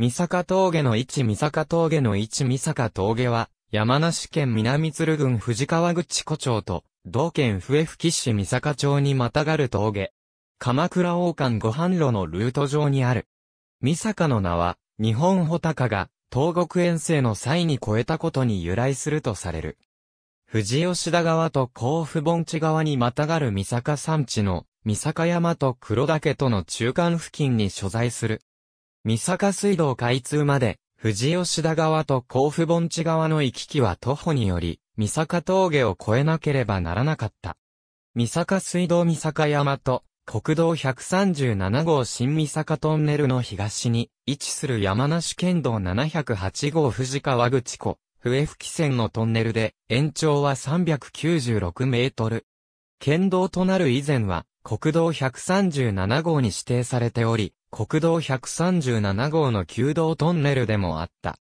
三坂峠の位置三坂峠の位置三坂峠は、山梨県南鶴郡藤川口湖町と、同県笛吹市三坂町にまたがる峠。鎌倉王冠ご飯路のルート上にある。三坂の名は、日本穂高が、東国遠征の際に越えたことに由来するとされる。富士吉田川と甲府盆地側にまたがる三坂山地の、三坂山と黒岳との中間付近に所在する。三坂水道開通まで、富士吉田川と甲府盆地側の行き来は徒歩により、三坂峠を越えなければならなかった。三坂水道三坂山と、国道137号新三坂トンネルの東に位置する山梨県道708号富士川口湖、笛吹線のトンネルで延長は396メートル。県道となる以前は国道137号に指定されており、国道137号の旧道トンネルでもあった。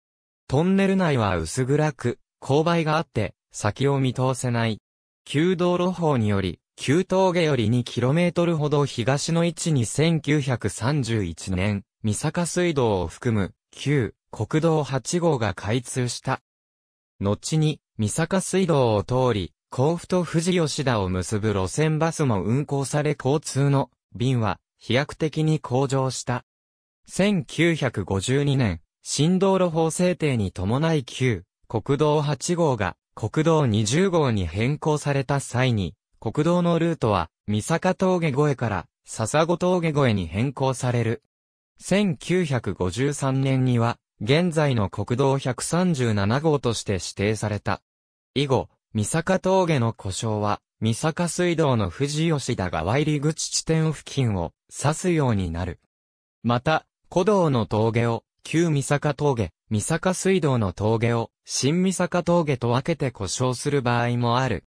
トンネル内は薄暗く、勾配があって、先を見通せない。旧道路法により、旧峠より 2km ほど東の位置に1931年、三坂水道を含む、旧国道8号が開通した。後に、三坂水道を通り、甲府と富士吉田を結ぶ路線バスも運行され交通の便は飛躍的に向上した。1952年、新道路法制定に伴い旧国道8号が国道20号に変更された際に、国道のルートは三坂峠越えから笹子峠越えに変更される。1953年には、現在の国道137号として指定された。以後、三坂峠の故障は、三坂水道の富士吉田川入り口地点付近を指すようになる。また、古道の峠を、旧三坂峠、三坂水道の峠を、新三坂峠と分けて故障する場合もある。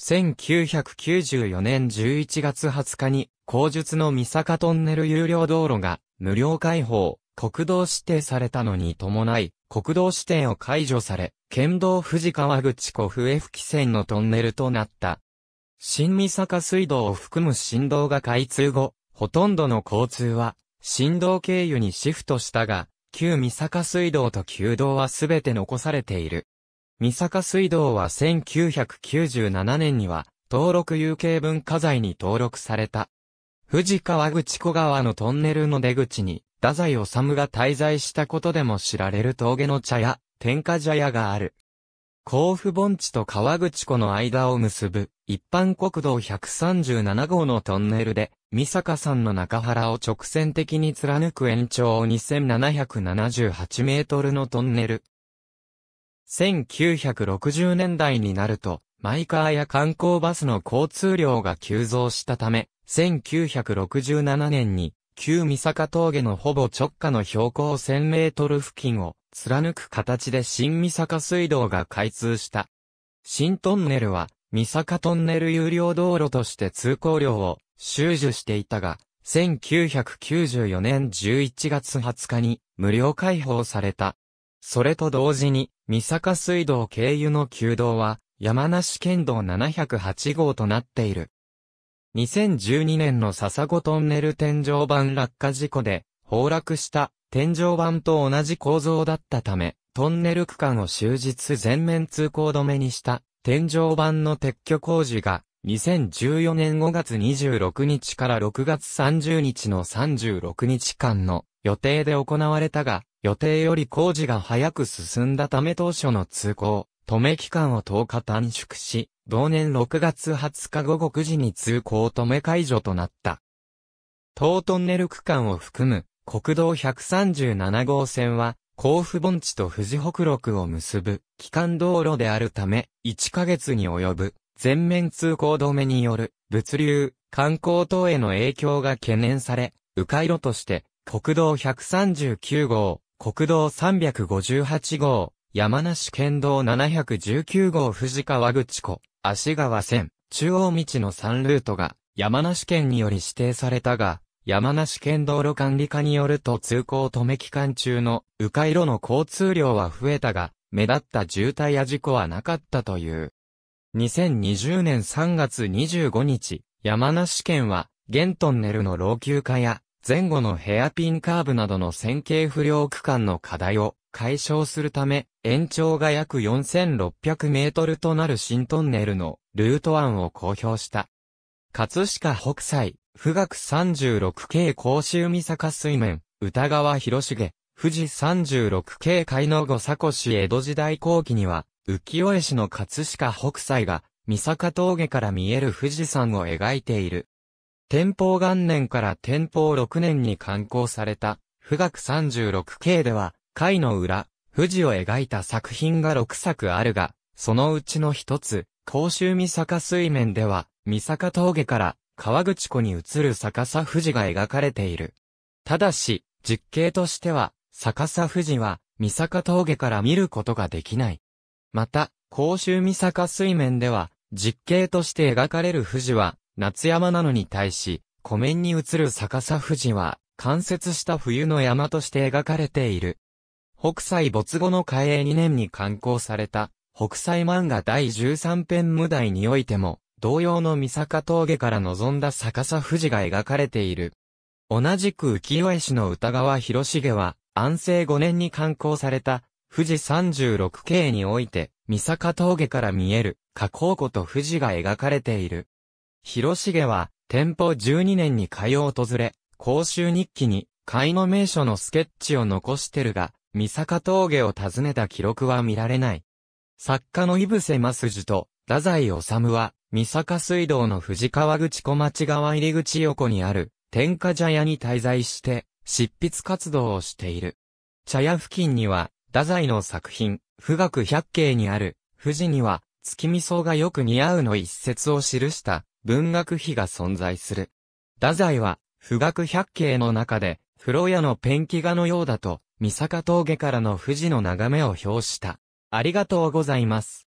1994年11月20日に、後述の三坂トンネル有料道路が無料開放、国道指定されたのに伴い、国道指定を解除され、県道藤川口湖笛吹線のトンネルとなった。新三坂水道を含む振動が開通後、ほとんどの交通は、振動経由にシフトしたが、旧三坂水道と旧道はすべて残されている。三坂水道は1997年には、登録有形文化財に登録された。富士川口湖川のトンネルの出口に、太宰治が滞在したことでも知られる峠の茶屋、天下茶屋がある。甲府盆地と川口湖の間を結ぶ、一般国道137号のトンネルで、三坂山の中原を直線的に貫く延長2778メートルのトンネル。1960年代になると、マイカーや観光バスの交通量が急増したため、1967年に旧三坂峠のほぼ直下の標高1000メートル付近を貫く形で新三坂水道が開通した。新トンネルは、三坂トンネル有料道路として通行量を収受していたが、1994年11月20日に無料開放された。それと同時に、三坂水道経由の旧道は、山梨県道708号となっている。2012年の笹子トンネル天井板落下事故で、崩落した天井板と同じ構造だったため、トンネル区間を終日全面通行止めにした天井板の撤去工事が2014年5月26日から6月30日の36日間の予定で行われたが、予定より工事が早く進んだため当初の通行止め期間を10日短縮し、同年6月20日午後9時に通行止め解除となった。東トンネル区間を含む国道137号線は、甲府盆地と富士北陸を結ぶ機関道路であるため、1ヶ月に及ぶ全面通行止めによる物流、観光等への影響が懸念され、迂回路として国道139号、国道358号、山梨県道719号藤川口湖、足川線、中央道の3ルートが、山梨県により指定されたが、山梨県道路管理課によると通行止め期間中の、迂回路の交通量は増えたが、目立った渋滞や事故はなかったという。2020年3月25日、山梨県は、現トンネルの老朽化や、前後のヘアピンカーブなどの線形不良区間の課題を、解消するため、延長が約4600メートルとなる新トンネルのルート案を公表した。葛飾北斎、富岳36系甲州三坂水面、歌川広重、富士36系海の後佐古市江戸時代後期には、浮世絵師の葛飾北斎が、三坂峠から見える富士山を描いている。天保元年から天保6年に刊行された、富岳36系では、回の裏、富士を描いた作品が6作あるが、そのうちの一つ、甲州三坂水面では、三坂峠から川口湖に移る逆さ富士が描かれている。ただし、実景としては、逆さ富士は、三坂峠から見ることができない。また、甲州三坂水面では、実景として描かれる富士は、夏山なのに対し、湖面に映る逆さ富士は、間接した冬の山として描かれている。北斎没後の開永2年に刊行された、北斎漫画第13編無題においても、同様の三坂峠から望んだ逆さ富士が描かれている。同じく浮世絵師の歌川広重は、安政5年に刊行された、富士36景において、三坂峠から見える、加工湖と富士が描かれている。広重は、天保12年に海を訪れ、公衆日記に、海の名所のスケッチを残してるが、三坂峠を訪ねた記録は見られない。作家の井伏正樹と、太宰治は、三坂水道の藤川口小町川入り口横にある、天下茶屋に滞在して、執筆活動をしている。茶屋付近には、太宰の作品、富岳百景にある、富士には、月見草がよく似合うの一節を記した文学碑が存在する。太宰は、富岳百景の中で、風呂屋のペンキ画のようだと、三坂峠からの富士の眺めを表した。ありがとうございます。